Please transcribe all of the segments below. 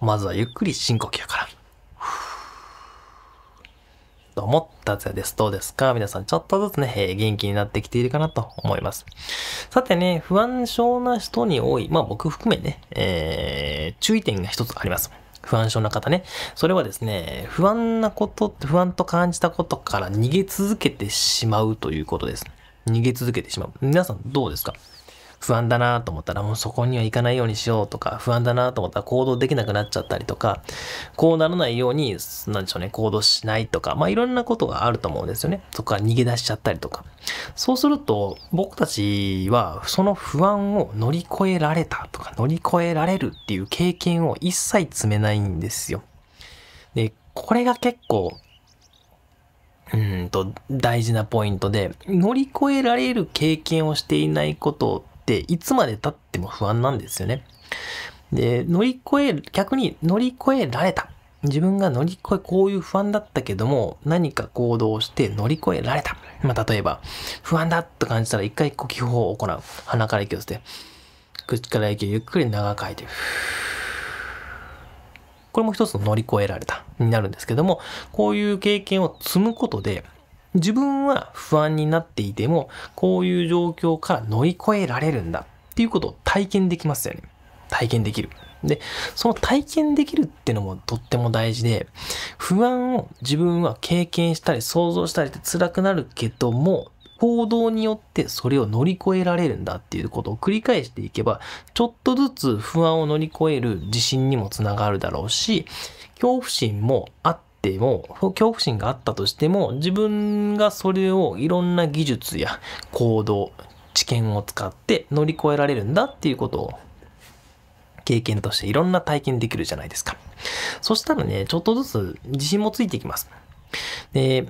まずはゆっくり深呼吸から。と思ったぜです。どうですか皆さん、ちょっとずつね、えー、元気になってきているかなと思います。さてね、不安症な人に多い、まあ僕含めね、えー、注意点が一つあります。不安症な方ね。それはですね、不安なこと、不安と感じたことから逃げ続けてしまうということです。逃げ続けてしまう。皆さんどうですか不安だなと思ったらもうそこには行かないようにしようとか、不安だなと思ったら行動できなくなっちゃったりとか、こうならないように、なんでしょうね、行動しないとか、まあいろんなことがあると思うんですよね。そこから逃げ出しちゃったりとか。そうすると、僕たちはその不安を乗り越えられたとか、乗り越えられるっていう経験を一切積めないんですよ。で、これが結構うんと大事なポイントで乗り越えられる経験をしていないことっていつまで経っても不安なんですよね。で、乗り越え、逆に乗り越えられた。自分が乗り越え、こういう不安だったけども、何か行動して乗り越えられた。まあ、例えば、不安だと感じたら一回呼吸法を行う。鼻から息を吸って、口から息をゆっくり長く吐いて、これも一つの乗り越えられたになるんですけども、こういう経験を積むことで、自分は不安になっていても、こういう状況から乗り越えられるんだっていうことを体験できますよね。体験できる。で、その体験できるってのもとっても大事で、不安を自分は経験したり想像したりって辛くなるけども、行動によってそれを乗り越えられるんだっていうことを繰り返していけば、ちょっとずつ不安を乗り越える自信にもつながるだろうし、恐怖心もあっても、恐怖心があったとしても、自分がそれをいろんな技術や行動、知見を使って乗り越えられるんだっていうことを経験としていろんな体験できるじゃないですか。そしたらね、ちょっとずつ自信もついていきます。で、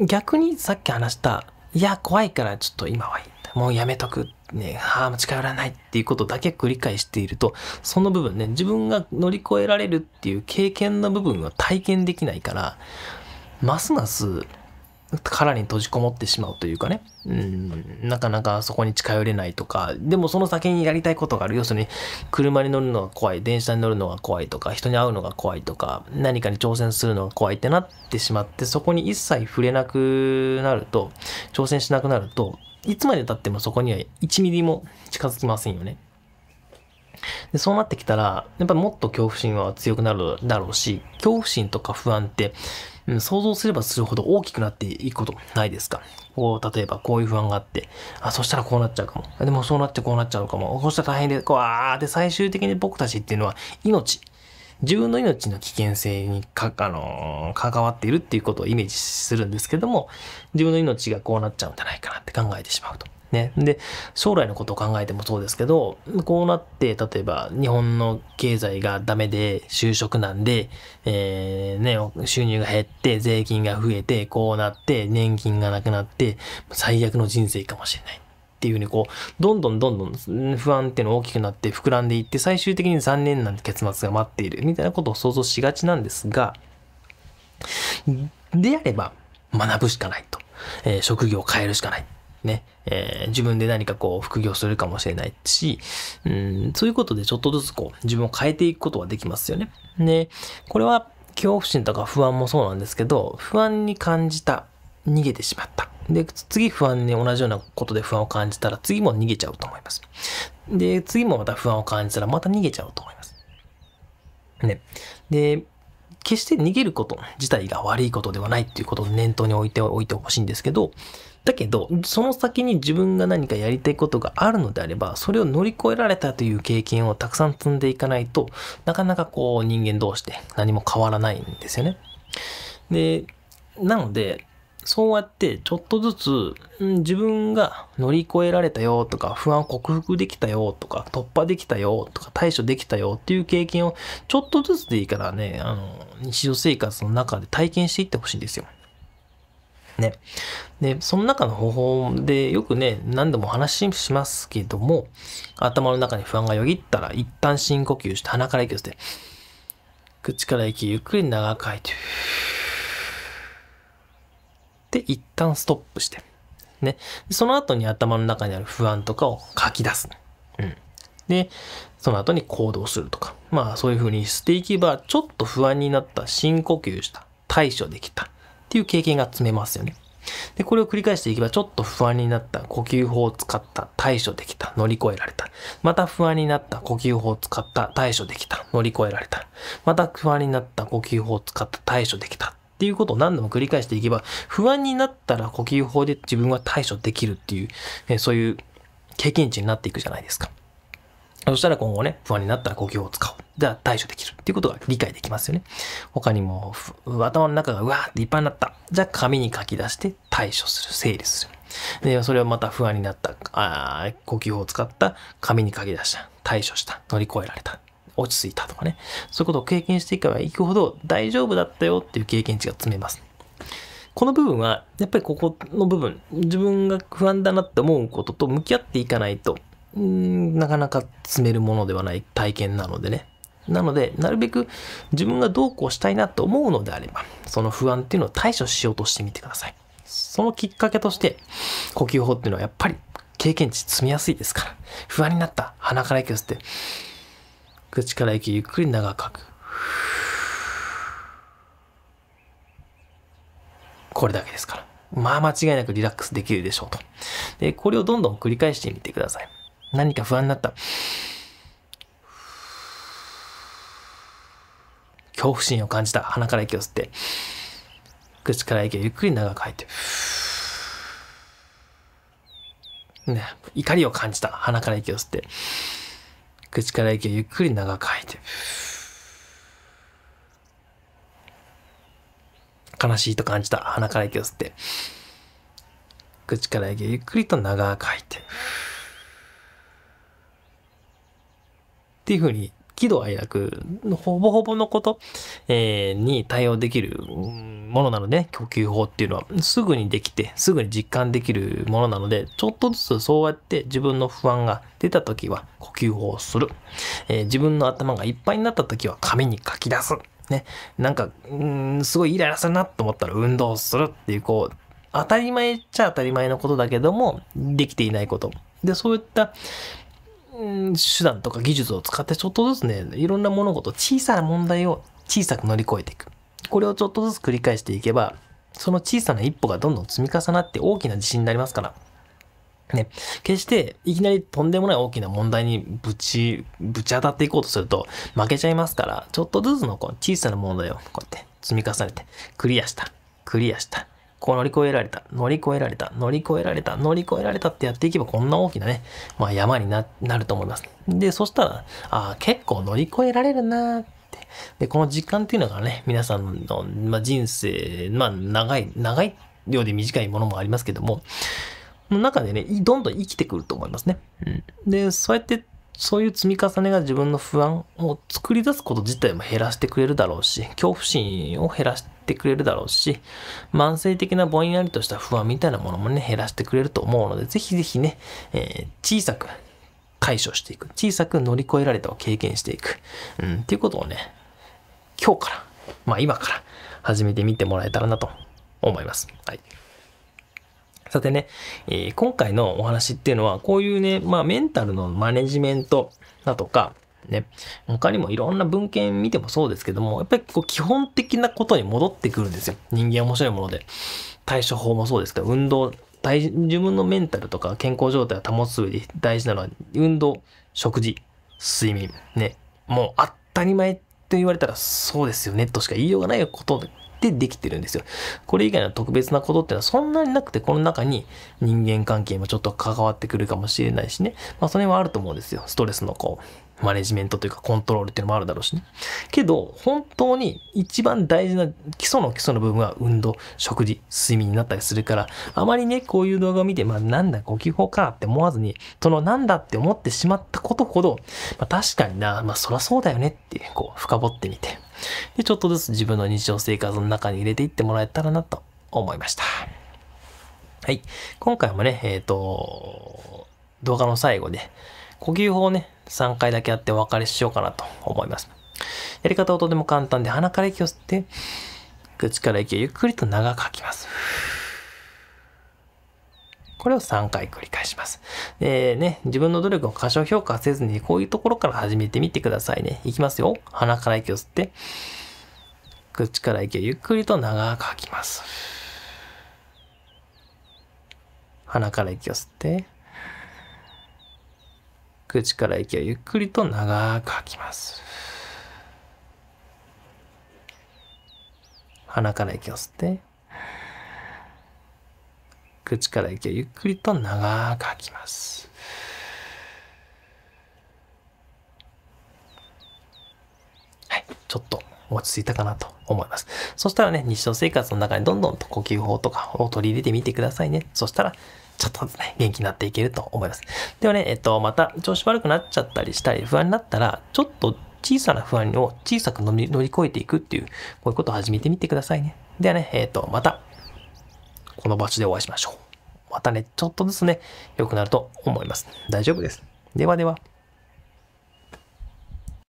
逆にさっき話したいや、怖いからちょっと今はいい。もうやめとく。ね、ああ、近寄らないっていうことだけ繰り返していると、その部分ね、自分が乗り越えられるっていう経験の部分は体験できないから、ますます殻に閉じこもってしまうというかね、うん、なかなかそこに近寄れないとか、でもその先にやりたいことがある。要するに、車に乗るのが怖い、電車に乗るのが怖いとか、人に会うのが怖いとか、何かに挑戦するのが怖いってなってしまって、そこに一切触れなくなると、挑戦しなくなると、いつまで経ってもそこには1ミリも近づきませんよね。でそうなってきたら、やっぱりもっと恐怖心は強くなるだろうし、恐怖心とか不安って、想像すればするほど大きくなっていくことないですかこう、例えばこういう不安があって、あ、そしたらこうなっちゃうかも。でもそうなってこうなっちゃうかも。そしたら大変で、こわあーで最終的に僕たちっていうのは命。自分の命の危険性にか、あのー、関わっているっていうことをイメージするんですけども、自分の命がこうなっちゃうんじゃないかなって考えてしまうと。ね、で将来のことを考えてもそうですけどこうなって例えば日本の経済がダメで就職なんで、えーね、収入が減って税金が増えてこうなって年金がなくなって最悪の人生かもしれない。っていうふうにこう、どんどんどんどん不安っていうの大きくなって膨らんでいって、最終的に残念な結末が待っているみたいなことを想像しがちなんですが、であれば学ぶしかないと。えー、職業を変えるしかない。ね。えー、自分で何かこう副業するかもしれないし、うん、そういうことでちょっとずつこう自分を変えていくことはできますよね。で、これは恐怖心とか不安もそうなんですけど、不安に感じた、逃げてしまった。で、次不安に同じようなことで不安を感じたら次も逃げちゃうと思います。で、次もまた不安を感じたらまた逃げちゃうと思います。ね。で、決して逃げること自体が悪いことではないっていうことを念頭に置いておいてほしいんですけど、だけど、その先に自分が何かやりたいことがあるのであれば、それを乗り越えられたという経験をたくさん積んでいかないと、なかなかこう人間同士で何も変わらないんですよね。で、なので、そうやってちょっとずつ、うん、自分が乗り越えられたよとか、不安を克服できたよとか、突破できたよとか、対処できたよっていう経験をちょっとずつでいいからね、あの、日常生活の中で体験していってほしいんですよ。ね。で、その中の方法でよくね、何度も話しますけども、頭の中に不安がよぎったら、一旦深呼吸して鼻から息を吸って、口から息ゆっくり長く吐いて、で、一旦ストップして、ね。その後に頭の中にある不安とかを書き出す。うん。で、その後に行動するとか。まあそういうふうにしていけば、ちょっと不安になった、深呼吸した、対処できた。っていう経験が積めますよね。で、これを繰り返していけば、ちょっと不安になった、呼吸法を使った、対処できた、乗り越えられた。また不安になった、呼吸法を使った、対処できた、乗り越えられた。また不安になった、呼吸法を使った、対処できた。っていうことを何度も繰り返していけば、不安になったら呼吸法で自分は対処できるっていう、えそういう経験値になっていくじゃないですか。そしたら今後ね、不安になったら呼吸を使おう。が対処できるっていうことが理解できますよね。他にも、頭の中がうわーっていっぱいになった。じゃあ紙に書き出して対処する、整理する。で、それをまた不安になった、あ呼吸法を使った紙に書き出した、対処した、乗り越えられた。落ち着いたとかね。そういうことを経験していけばいくほど大丈夫だったよっていう経験値が積めます。この部分は、やっぱりここの部分、自分が不安だなって思うことと向き合っていかないと、うんなかなか積めるものではない体験なのでね。なので、なるべく自分がどうこうしたいなと思うのであれば、その不安っていうのを対処しようとしてみてください。そのきっかけとして、呼吸法っていうのはやっぱり経験値積みやすいですから、不安になった鼻から息を吸って、口から息ゆっくり長くく。これだけですから。まあ間違いなくリラックスできるでしょうと。で、これをどんどん繰り返してみてください。何か不安になった。恐怖心を感じた。鼻から息を吸って、口から息をゆっくり長く吐いて、ね、怒りを感じた。鼻から息を吸って、口から息をゆっくり長く吐いて、悲しいと感じた。鼻から息を吸って、口から息をゆっくりと長く吐いて、っていうふうに喜怒哀楽のほぼほぼのこと、えー、に対応できるものなので、呼吸法っていうのはすぐにできてすぐに実感できるものなのでちょっとずつそうやって自分の不安が出た時は呼吸法をする、えー、自分の頭がいっぱいになった時は紙に書き出す。ね、なんかんすごいイライラするなと思ったら運動するっていうこう当たり前っちゃ当たり前のことだけどもできていないことでそういった手段とか技術を使ってちょっとずつね、いろんな物事、小さな問題を小さく乗り越えていく。これをちょっとずつ繰り返していけば、その小さな一歩がどんどん積み重なって大きな自信になりますから。ね、決していきなりとんでもない大きな問題にぶち、ぶち当たっていこうとすると負けちゃいますから、ちょっとずつのこう小さな問題をこうやって積み重ねて、クリアした、クリアした、こう乗り越えられた、乗り越えられた、乗り越えられた、乗り越えられたってやっていけばこんな大きなね、まあ山になると思います。で、そしたら、あ結構乗り越えられるなって。で、この実感っていうのがね、皆さんの、まあ、人生、まあ長い、長い量で短いものもありますけども、の中でね、どんどん生きてくると思いますね。うん、で、そうやってそういう積み重ねが自分の不安を作り出すこと自体も減らしてくれるだろうし、恐怖心を減らしてくれるだろうし、慢性的なぼんやりとした不安みたいなものもね、減らしてくれると思うので、ぜひぜひね、えー、小さく解消していく。小さく乗り越えられたを経験していく。うん、っていうことをね、今日から、まあ今から始めてみてもらえたらなと思います。はい。さてね、えー、今回のお話っていうのは、こういうね、まあメンタルのマネジメントだとか、ね、他にもいろんな文献見てもそうですけども、やっぱりこう基本的なことに戻ってくるんですよ。人間面白いもので。対処法もそうですけど、運動、自分のメンタルとか健康状態を保つ上で大事なのは、運動、食事、睡眠、ね。もう当たり前って言われたらそうですよねとしか言いようがないことってできてるんですよ。これ以外の特別なことってのはそんなになくて、この中に人間関係もちょっと関わってくるかもしれないしね。まあ、それはあると思うんですよ。ストレスのこう、マネジメントというかコントロールっていうのもあるだろうしね。けど、本当に一番大事な基礎の基礎の部分は運動、食事、睡眠になったりするから、あまりね、こういう動画を見て、まあなんだ、ご気泡かって思わずに、そのなんだって思ってしまったことほど、まあ確かにな、まあそらそうだよねって、こう、深掘ってみて。で、ちょっとずつ自分の日常生活の中に入れていってもらえたらなと思いました。はい。今回もね、えっ、ー、と、動画の最後で、呼吸法をね、3回だけやってお別れしようかなと思います。やり方はとても簡単で、鼻から息を吸って、口から息をゆっくりと長く吐きます。これを3回繰り返します。で、ね、自分の努力を過小評価せずに、こういうところから始めてみてくださいね。いきますよ。鼻から息を吸って、口から息をゆっくりと長く吐きます。鼻から息を吸って、口から息をゆっくりと長く吐きます。鼻から息を吸って、口から息をゆっくりと長く吐きます。はい、ちょっと落ち着いたかなと思います。そしたらね、日常生活の中にどんどんと呼吸法とかを取り入れてみてくださいね。そしたら、ちょっとずつね、元気になっていけると思います。ではね、えっと、また調子悪くなっちゃったりしたり、不安になったら、ちょっと小さな不安を小さく乗り越えていくっていう、こういうことを始めてみてくださいね。ではね、えっと、またこの場所でお会いしましょう。またね、ちょっとずつね、良くなると思います。大丈夫です。ではでは。